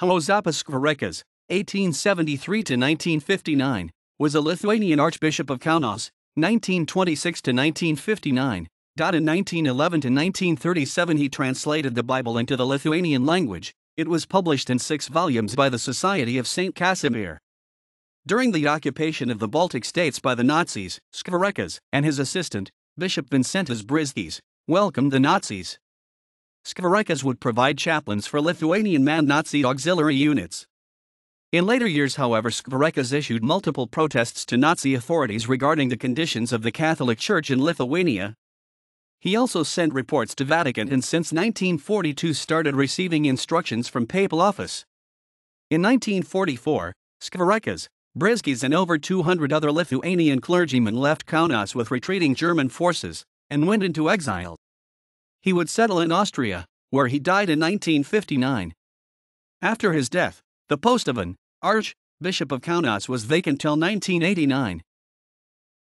Holozapas Kvarikas, 1873 1959, was a Lithuanian Archbishop of Kaunas, 1926 1959. 1959. In 1911 1937, he translated the Bible into the Lithuanian language. It was published in six volumes by the Society of St. Casimir. During the occupation of the Baltic states by the Nazis, Skvarekas and his assistant, Bishop Vincentas Brisdes, welcomed the Nazis. Skvarikas would provide chaplains for Lithuanian manned Nazi auxiliary units. In later years, however, Skvarikas issued multiple protests to Nazi authorities regarding the conditions of the Catholic Church in Lithuania. He also sent reports to Vatican and since 1942 started receiving instructions from papal office. In 1944, Skvarikas, Briskis and over 200 other Lithuanian clergymen left Kaunas with retreating German forces and went into exile he would settle in Austria, where he died in 1959. After his death, the post of an Archbishop of Kaunas was vacant till 1989.